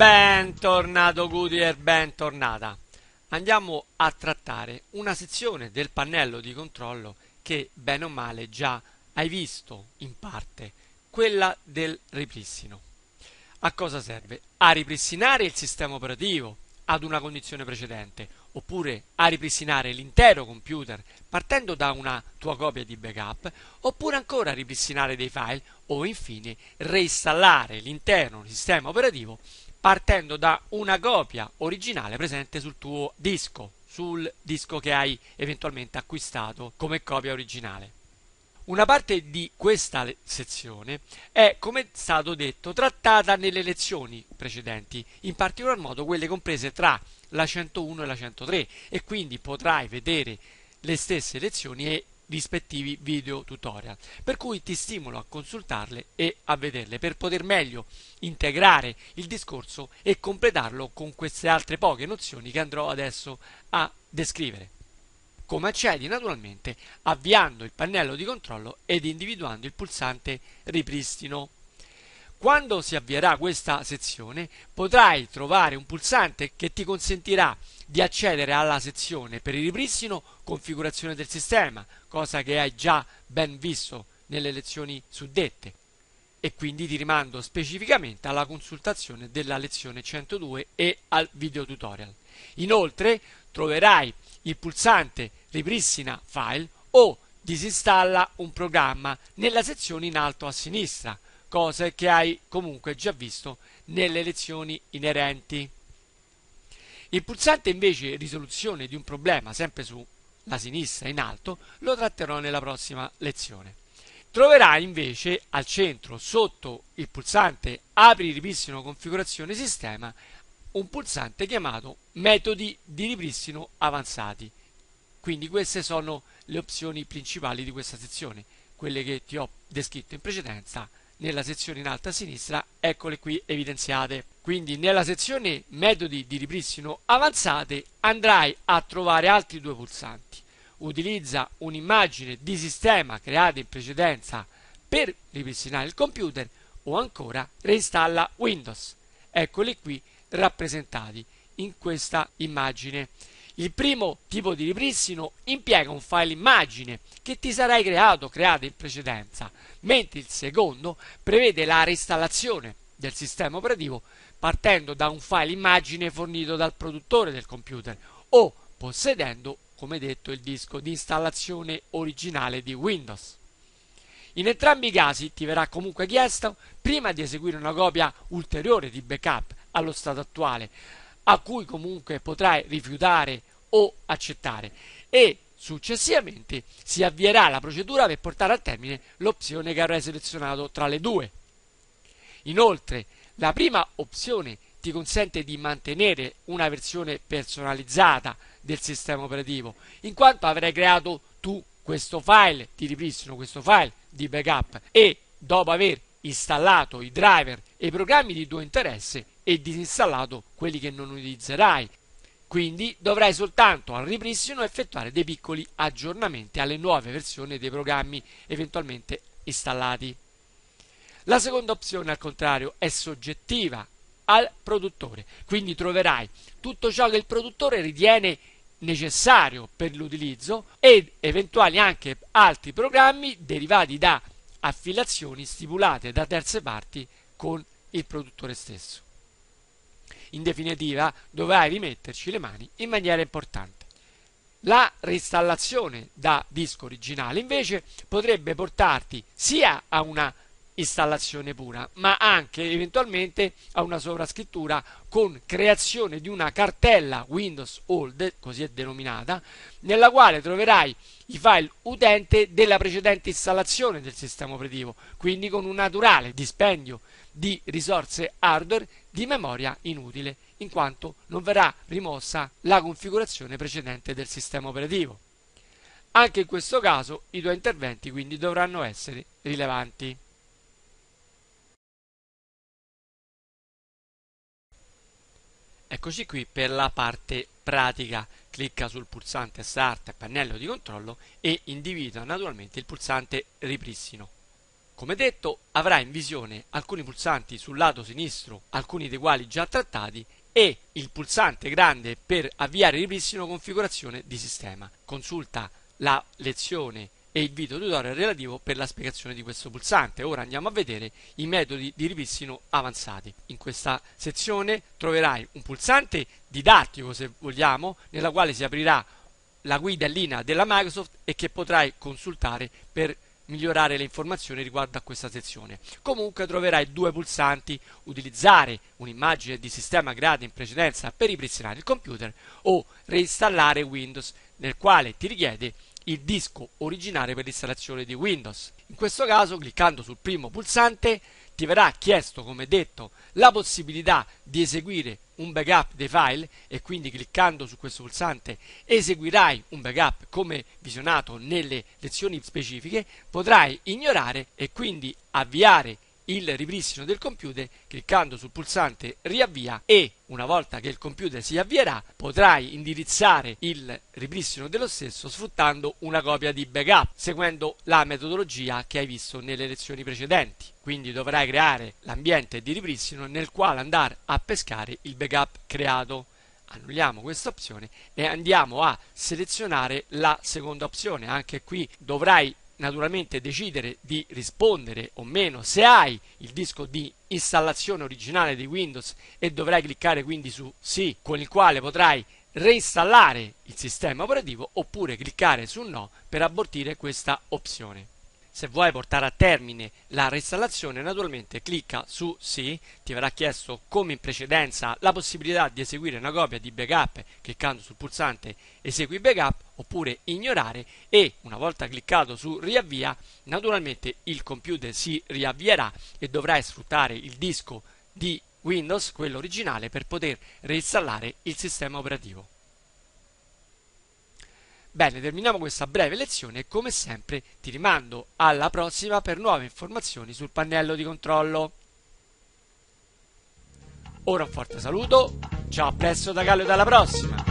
Bentornato Goodyear, bentornata. Andiamo a trattare una sezione del pannello di controllo che bene o male già hai visto in parte, quella del ripristino. A cosa serve? A ripristinare il sistema operativo ad una condizione precedente, oppure a ripristinare l'intero computer partendo da una tua copia di backup, oppure ancora a ripristinare dei file o infine reinstallare l'intero sistema operativo partendo da una copia originale presente sul tuo disco, sul disco che hai eventualmente acquistato come copia originale. Una parte di questa sezione è, come è stato detto, trattata nelle lezioni precedenti, in particolar modo quelle comprese tra la 101 e la 103 e quindi potrai vedere le stesse lezioni e rispettivi video tutorial. Per cui ti stimolo a consultarle e a vederle per poter meglio integrare il discorso e completarlo con queste altre poche nozioni che andrò adesso a descrivere come accedi naturalmente avviando il pannello di controllo ed individuando il pulsante ripristino. Quando si avvierà questa sezione potrai trovare un pulsante che ti consentirà di accedere alla sezione per il ripristino configurazione del sistema, cosa che hai già ben visto nelle lezioni suddette e quindi ti rimando specificamente alla consultazione della lezione 102 e al video tutorial. Inoltre troverai il pulsante ripristina file o disinstalla un programma nella sezione in alto a sinistra cose che hai comunque già visto nelle lezioni inerenti. Il pulsante invece risoluzione di un problema sempre sulla sinistra in alto lo tratterò nella prossima lezione. Troverai invece al centro sotto il pulsante apri ripristino configurazione sistema un pulsante chiamato metodi di ripristino avanzati. Quindi queste sono le opzioni principali di questa sezione, quelle che ti ho descritto in precedenza nella sezione in alto a sinistra, eccole qui evidenziate. Quindi nella sezione metodi di ripristino avanzate andrai a trovare altri due pulsanti. Utilizza un'immagine di sistema creata in precedenza per ripristinare il computer o ancora reinstalla Windows. Eccoli qui rappresentati in questa immagine. Il primo tipo di ripristino impiega un file immagine che ti sarai creato o creato in precedenza, mentre il secondo prevede la reinstallazione del sistema operativo partendo da un file immagine fornito dal produttore del computer o possedendo, come detto, il disco di installazione originale di Windows. In entrambi i casi ti verrà comunque chiesto prima di eseguire una copia ulteriore di backup allo stato attuale, a cui comunque potrai rifiutare o accettare e successivamente si avvierà la procedura per portare a termine l'opzione che avrai selezionato tra le due. Inoltre, la prima opzione ti consente di mantenere una versione personalizzata del sistema operativo, in quanto avrai creato tu questo file di ripristino, questo file di backup e dopo aver installato i driver e i programmi di tuo interesse e disinstallato quelli che non utilizzerai quindi dovrai soltanto al ripristino effettuare dei piccoli aggiornamenti alle nuove versioni dei programmi eventualmente installati. La seconda opzione al contrario è soggettiva al produttore, quindi troverai tutto ciò che il produttore ritiene necessario per l'utilizzo ed eventuali anche altri programmi derivati da affiliazioni stipulate da terze parti con il produttore stesso. In definitiva dovrai rimetterci le mani in maniera importante. La reinstallazione da disco originale invece potrebbe portarti sia a una installazione pura, ma anche eventualmente a una sovrascrittura con creazione di una cartella Windows Old, così è denominata, nella quale troverai i file utente della precedente installazione del sistema operativo, quindi con un naturale dispendio di risorse hardware di memoria inutile, in quanto non verrà rimossa la configurazione precedente del sistema operativo. Anche in questo caso i tuoi interventi quindi dovranno essere rilevanti. Eccoci qui per la parte pratica. Clicca sul pulsante Start pannello di controllo e individua naturalmente il pulsante Ripristino. Come detto, avrà in visione alcuni pulsanti sul lato sinistro, alcuni dei quali già trattati, e il pulsante grande per avviare il ripristino configurazione di sistema. Consulta la lezione e il video tutorial relativo per la spiegazione di questo pulsante. Ora andiamo a vedere i metodi di ripristino avanzati. In questa sezione troverai un pulsante didattico, se vogliamo, nella quale si aprirà la guida in linea della Microsoft e che potrai consultare per migliorare le informazioni riguardo a questa sezione. Comunque troverai due pulsanti, utilizzare un'immagine di sistema creata in precedenza per ripristinare il computer o reinstallare Windows nel quale ti richiede il disco originale per l'installazione di Windows. In questo caso, cliccando sul primo pulsante, ti verrà chiesto, come detto, la possibilità di eseguire un backup dei file e quindi cliccando su questo pulsante eseguirai un backup come visionato nelle lezioni specifiche, potrai ignorare e quindi avviare il ripristino del computer cliccando sul pulsante riavvia e una volta che il computer si avvierà potrai indirizzare il ripristino dello stesso sfruttando una copia di backup seguendo la metodologia che hai visto nelle lezioni precedenti. Quindi dovrai creare l'ambiente di ripristino nel quale andare a pescare il backup creato annulliamo questa opzione e andiamo a selezionare la seconda opzione anche qui dovrai naturalmente decidere di rispondere o meno se hai il disco di installazione originale di Windows e dovrai cliccare quindi su sì con il quale potrai reinstallare il sistema operativo oppure cliccare su no per abortire questa opzione. Se vuoi portare a termine la reinstallazione, naturalmente clicca su Sì, ti verrà chiesto come in precedenza la possibilità di eseguire una copia di backup cliccando sul pulsante Esegui backup oppure ignorare e una volta cliccato su riavvia naturalmente il computer si riavvierà e dovrai sfruttare il disco di Windows, quello originale, per poter reinstallare il sistema operativo. Bene, terminiamo questa breve lezione e come sempre ti rimando alla prossima per nuove informazioni sul pannello di controllo. Ora un forte saluto, ciao a presto da Gallo e alla prossima!